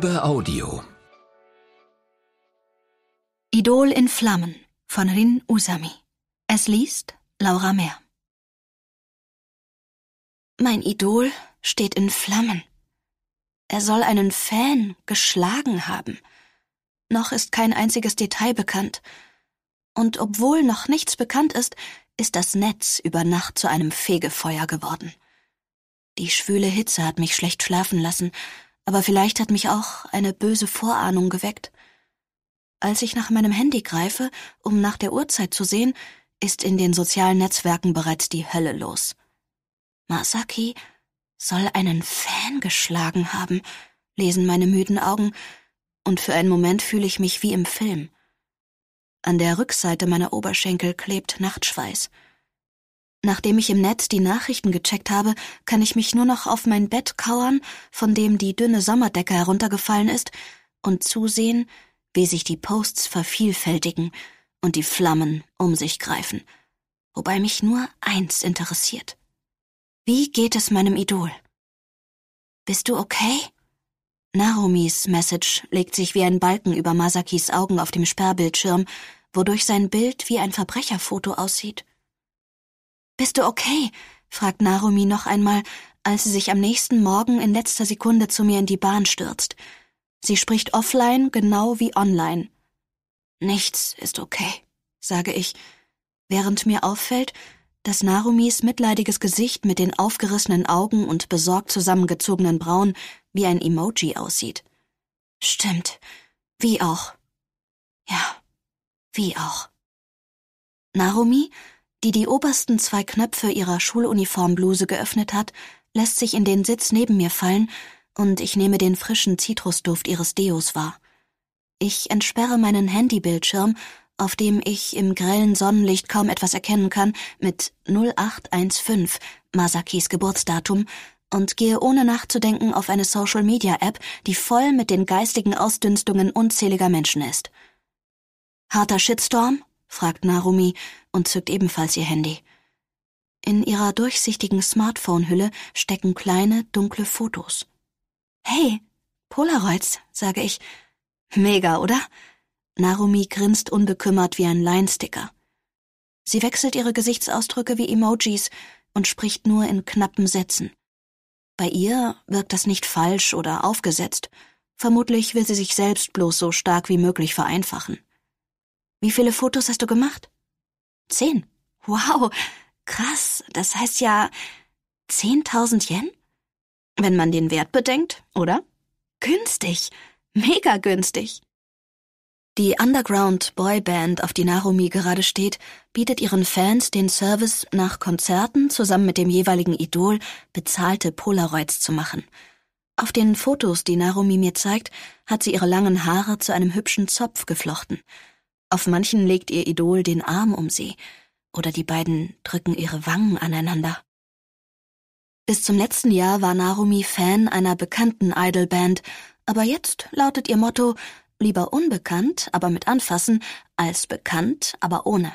Über Audio. Idol in Flammen von Rin Usami. Es liest Laura Mehr. Mein Idol steht in Flammen. Er soll einen Fan geschlagen haben. Noch ist kein einziges Detail bekannt. Und obwohl noch nichts bekannt ist, ist das Netz über Nacht zu einem Fegefeuer geworden. Die schwüle Hitze hat mich schlecht schlafen lassen, aber vielleicht hat mich auch eine böse Vorahnung geweckt. Als ich nach meinem Handy greife, um nach der Uhrzeit zu sehen, ist in den sozialen Netzwerken bereits die Hölle los. Masaki soll einen Fan geschlagen haben, lesen meine müden Augen, und für einen Moment fühle ich mich wie im Film. An der Rückseite meiner Oberschenkel klebt Nachtschweiß. Nachdem ich im Netz die Nachrichten gecheckt habe, kann ich mich nur noch auf mein Bett kauern, von dem die dünne Sommerdecke heruntergefallen ist, und zusehen, wie sich die Posts vervielfältigen und die Flammen um sich greifen. Wobei mich nur eins interessiert. Wie geht es meinem Idol? Bist du okay? Narumis Message legt sich wie ein Balken über Masakis Augen auf dem Sperrbildschirm, wodurch sein Bild wie ein Verbrecherfoto aussieht. Bist du okay? fragt Narumi noch einmal, als sie sich am nächsten Morgen in letzter Sekunde zu mir in die Bahn stürzt. Sie spricht offline genau wie online. Nichts ist okay, sage ich, während mir auffällt, dass Narumis mitleidiges Gesicht mit den aufgerissenen Augen und besorgt zusammengezogenen Brauen wie ein Emoji aussieht. Stimmt. Wie auch. Ja, wie auch. Narumi die die obersten zwei Knöpfe ihrer Schuluniformbluse geöffnet hat, lässt sich in den Sitz neben mir fallen und ich nehme den frischen Zitrusduft ihres Deos wahr. Ich entsperre meinen Handybildschirm, auf dem ich im grellen Sonnenlicht kaum etwas erkennen kann, mit 0815 Masakis Geburtsdatum und gehe ohne nachzudenken auf eine Social-Media-App, die voll mit den geistigen Ausdünstungen unzähliger Menschen ist. Harter Shitstorm? fragt Narumi und zückt ebenfalls ihr Handy. In ihrer durchsichtigen Smartphone-Hülle stecken kleine, dunkle Fotos. Hey, Polaroids, sage ich. Mega, oder? Narumi grinst unbekümmert wie ein Leinsticker. Sie wechselt ihre Gesichtsausdrücke wie Emojis und spricht nur in knappen Sätzen. Bei ihr wirkt das nicht falsch oder aufgesetzt. Vermutlich will sie sich selbst bloß so stark wie möglich vereinfachen. Wie viele Fotos hast du gemacht? Zehn. Wow, krass, das heißt ja zehntausend Yen? Wenn man den Wert bedenkt, oder? Günstig, mega günstig. Die Underground-Boyband, auf die Narumi gerade steht, bietet ihren Fans den Service, nach Konzerten zusammen mit dem jeweiligen Idol bezahlte Polaroids zu machen. Auf den Fotos, die Narumi mir zeigt, hat sie ihre langen Haare zu einem hübschen Zopf geflochten. Auf manchen legt ihr Idol den Arm um sie, oder die beiden drücken ihre Wangen aneinander. Bis zum letzten Jahr war Narumi Fan einer bekannten Idolband, aber jetzt lautet ihr Motto lieber unbekannt, aber mit anfassen, als bekannt, aber ohne.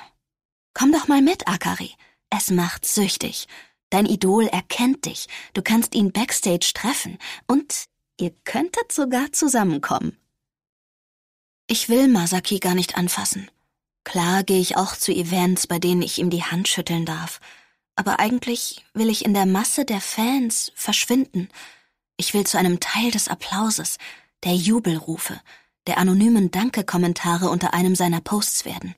Komm doch mal mit, Akari. Es macht süchtig. Dein Idol erkennt dich. Du kannst ihn backstage treffen und ihr könntet sogar zusammenkommen. Ich will Masaki gar nicht anfassen. Klar gehe ich auch zu Events, bei denen ich ihm die Hand schütteln darf. Aber eigentlich will ich in der Masse der Fans verschwinden. Ich will zu einem Teil des Applauses, der Jubelrufe, der anonymen Danke-Kommentare unter einem seiner Posts werden.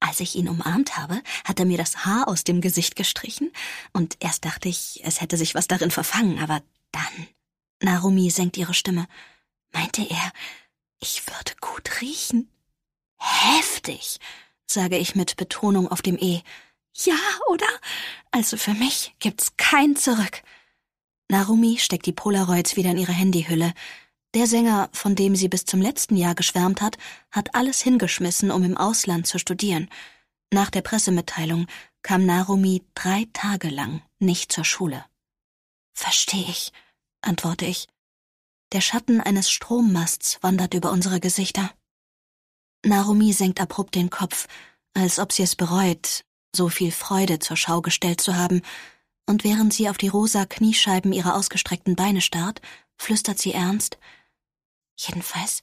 Als ich ihn umarmt habe, hat er mir das Haar aus dem Gesicht gestrichen und erst dachte ich, es hätte sich was darin verfangen, aber dann. Narumi senkt ihre Stimme. Meinte er, ich würde gut riechen. Heftig, sage ich mit Betonung auf dem E. Ja, oder? Also für mich gibt's kein Zurück. Narumi steckt die Polaroids wieder in ihre Handyhülle. Der Sänger, von dem sie bis zum letzten Jahr geschwärmt hat, hat alles hingeschmissen, um im Ausland zu studieren. Nach der Pressemitteilung kam Narumi drei Tage lang nicht zur Schule. Verstehe ich, antworte ich. Der Schatten eines Strommasts wandert über unsere Gesichter. Narumi senkt abrupt den Kopf, als ob sie es bereut, so viel Freude zur Schau gestellt zu haben, und während sie auf die rosa Kniescheiben ihrer ausgestreckten Beine starrt, flüstert sie ernst Jedenfalls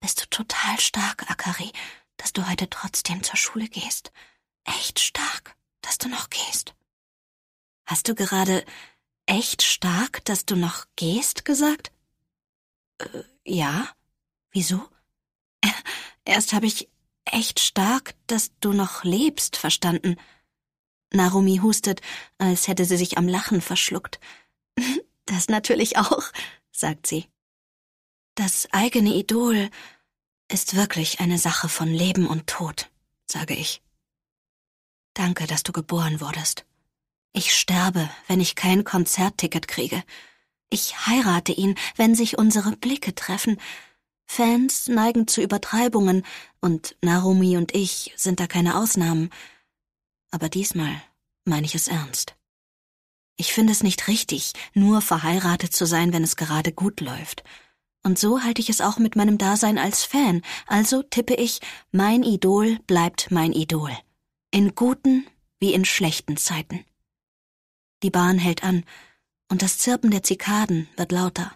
bist du total stark, Akari, dass du heute trotzdem zur Schule gehst. Echt stark, dass du noch gehst. Hast du gerade echt stark, dass du noch gehst gesagt? Äh, ja? Wieso? Erst habe ich echt stark, dass du noch lebst, verstanden. Narumi hustet, als hätte sie sich am Lachen verschluckt. Das natürlich auch, sagt sie. Das eigene Idol ist wirklich eine Sache von Leben und Tod, sage ich. Danke, dass du geboren wurdest. Ich sterbe, wenn ich kein Konzertticket kriege. Ich heirate ihn, wenn sich unsere Blicke treffen. Fans neigen zu Übertreibungen, und Narumi und ich sind da keine Ausnahmen. Aber diesmal meine ich es ernst. Ich finde es nicht richtig, nur verheiratet zu sein, wenn es gerade gut läuft. Und so halte ich es auch mit meinem Dasein als Fan, also tippe ich, mein Idol bleibt mein Idol. In guten wie in schlechten Zeiten. Die Bahn hält an, und das Zirpen der Zikaden wird lauter.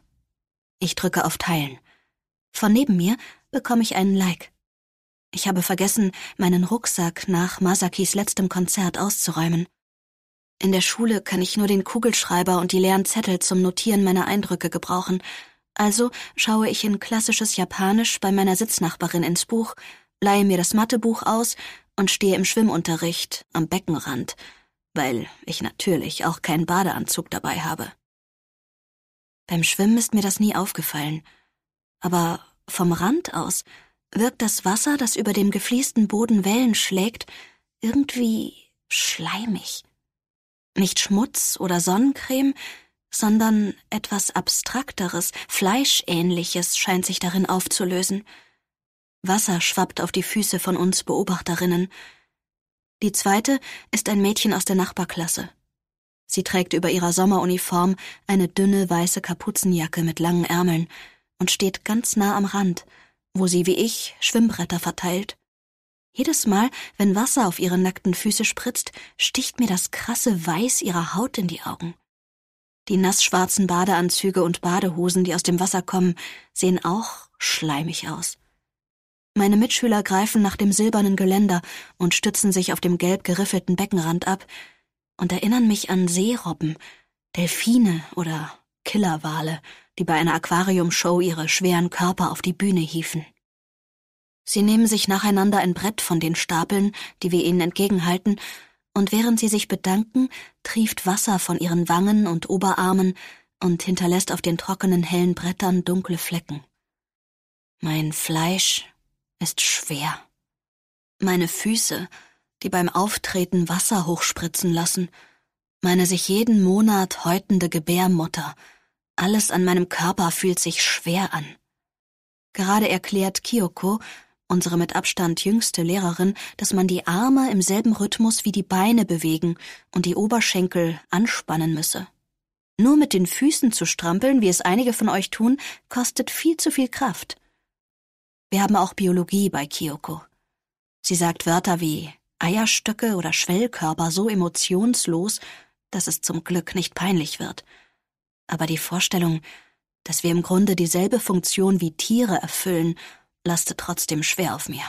Ich drücke auf Teilen. Von neben mir bekomme ich einen Like. Ich habe vergessen, meinen Rucksack nach Masakis letztem Konzert auszuräumen. In der Schule kann ich nur den Kugelschreiber und die leeren Zettel zum Notieren meiner Eindrücke gebrauchen, also schaue ich in klassisches Japanisch bei meiner Sitznachbarin ins Buch, leihe mir das Mathebuch aus und stehe im Schwimmunterricht am Beckenrand, weil ich natürlich auch keinen Badeanzug dabei habe. Beim Schwimmen ist mir das nie aufgefallen, aber vom Rand aus wirkt das Wasser, das über dem gefliesten Boden Wellen schlägt, irgendwie schleimig. Nicht Schmutz oder Sonnencreme, sondern etwas Abstrakteres, Fleischähnliches scheint sich darin aufzulösen. Wasser schwappt auf die Füße von uns Beobachterinnen, die zweite ist ein Mädchen aus der Nachbarklasse. Sie trägt über ihrer Sommeruniform eine dünne weiße Kapuzenjacke mit langen Ärmeln und steht ganz nah am Rand, wo sie wie ich Schwimmbretter verteilt. Jedes Mal, wenn Wasser auf ihre nackten Füße spritzt, sticht mir das krasse Weiß ihrer Haut in die Augen. Die nassschwarzen Badeanzüge und Badehosen, die aus dem Wasser kommen, sehen auch schleimig aus. Meine Mitschüler greifen nach dem silbernen Geländer und stützen sich auf dem gelb geriffelten Beckenrand ab und erinnern mich an Seerobben, Delfine oder Killerwale, die bei einer Aquariumshow ihre schweren Körper auf die Bühne hiefen. Sie nehmen sich nacheinander ein Brett von den Stapeln, die wir ihnen entgegenhalten, und während sie sich bedanken, trieft Wasser von ihren Wangen und Oberarmen und hinterlässt auf den trockenen hellen Brettern dunkle Flecken. Mein Fleisch ist schwer. Meine Füße, die beim Auftreten Wasser hochspritzen lassen, meine sich jeden Monat häutende Gebärmutter, alles an meinem Körper fühlt sich schwer an. Gerade erklärt Kyoko, unsere mit Abstand jüngste Lehrerin, dass man die Arme im selben Rhythmus wie die Beine bewegen und die Oberschenkel anspannen müsse. Nur mit den Füßen zu strampeln, wie es einige von euch tun, kostet viel zu viel Kraft. Wir haben auch Biologie bei Kyoko. Sie sagt Wörter wie Eierstöcke oder Schwellkörper so emotionslos, dass es zum Glück nicht peinlich wird. Aber die Vorstellung, dass wir im Grunde dieselbe Funktion wie Tiere erfüllen, lastet trotzdem schwer auf mir.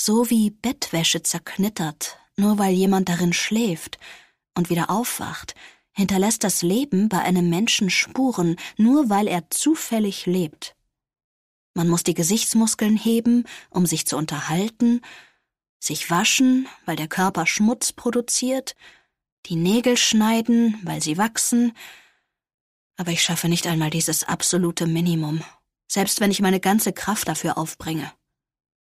So wie Bettwäsche zerknittert, nur weil jemand darin schläft und wieder aufwacht, hinterlässt das Leben bei einem Menschen Spuren, nur weil er zufällig lebt. Man muss die Gesichtsmuskeln heben, um sich zu unterhalten, sich waschen, weil der Körper Schmutz produziert, die Nägel schneiden, weil sie wachsen. Aber ich schaffe nicht einmal dieses absolute Minimum, selbst wenn ich meine ganze Kraft dafür aufbringe.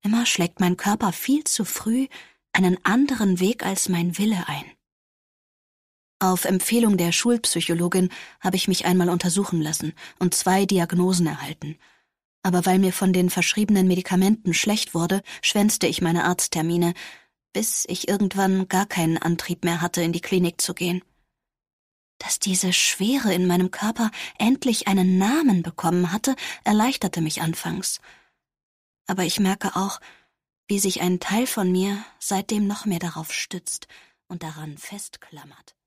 Immer schlägt mein Körper viel zu früh einen anderen Weg als mein Wille ein. Auf Empfehlung der Schulpsychologin habe ich mich einmal untersuchen lassen und zwei Diagnosen erhalten – aber weil mir von den verschriebenen Medikamenten schlecht wurde, schwänzte ich meine Arzttermine, bis ich irgendwann gar keinen Antrieb mehr hatte, in die Klinik zu gehen. Dass diese Schwere in meinem Körper endlich einen Namen bekommen hatte, erleichterte mich anfangs. Aber ich merke auch, wie sich ein Teil von mir seitdem noch mehr darauf stützt und daran festklammert.